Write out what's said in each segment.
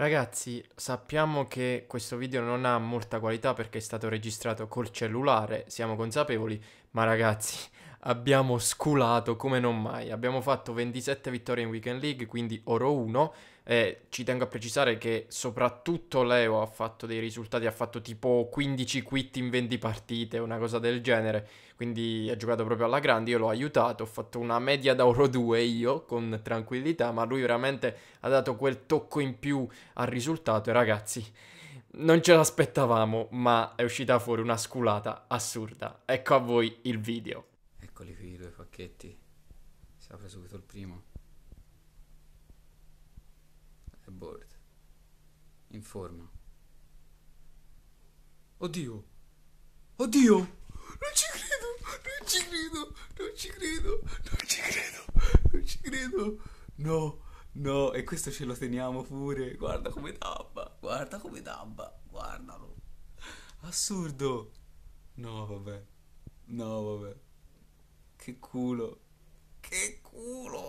Ragazzi, sappiamo che questo video non ha molta qualità perché è stato registrato col cellulare, siamo consapevoli, ma ragazzi abbiamo sculato come non mai. Abbiamo fatto 27 vittorie in Weekend League, quindi oro 1. Eh, ci tengo a precisare che soprattutto Leo ha fatto dei risultati, ha fatto tipo 15 quit in 20 partite, una cosa del genere, quindi ha giocato proprio alla grande, io l'ho aiutato, ho fatto una media da oro 2 io con tranquillità, ma lui veramente ha dato quel tocco in più al risultato e ragazzi... Non ce l'aspettavamo, ma è uscita fuori una sculata assurda. Ecco a voi il video eccoli qui i due pacchetti si apre subito il primo e board in forma oddio oddio non ci credo non ci credo non ci credo non ci credo non ci credo no no e questo ce lo teniamo pure guarda come dabba guarda come dabba guardalo assurdo no vabbè no vabbè che culo. Che culo.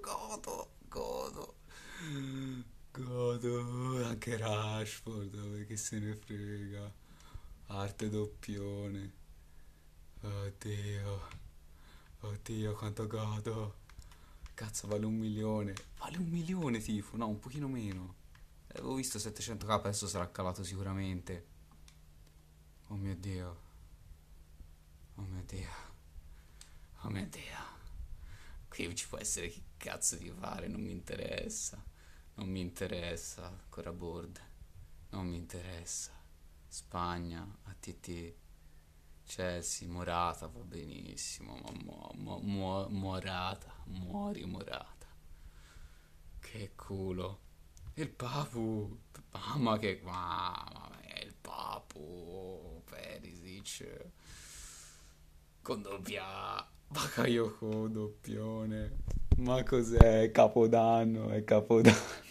Godo, godo. Godo. Anche Rashford, che se ne frega. Arte doppione. Oddio. Oddio, quanto godo. Cazzo, vale un milione. Vale un milione, tifo. No, un pochino meno. Avevo visto 700k, adesso sarà calato sicuramente. Oh mio Dio. Oh mio Dio. Oh Amedea, qui ci può essere che cazzo di fare, non mi interessa, non mi interessa, ancora board, non mi interessa, Spagna, ATT, Chelsea, cioè, Morata va benissimo, ma mo, mo, mo, Morata, muori Morata, che culo, il Papu, mamma che, mamma mia, il Papu, Perisic, con doppia... Bakayoko doppione. Ma cos'è? Capodanno, è Capodanno.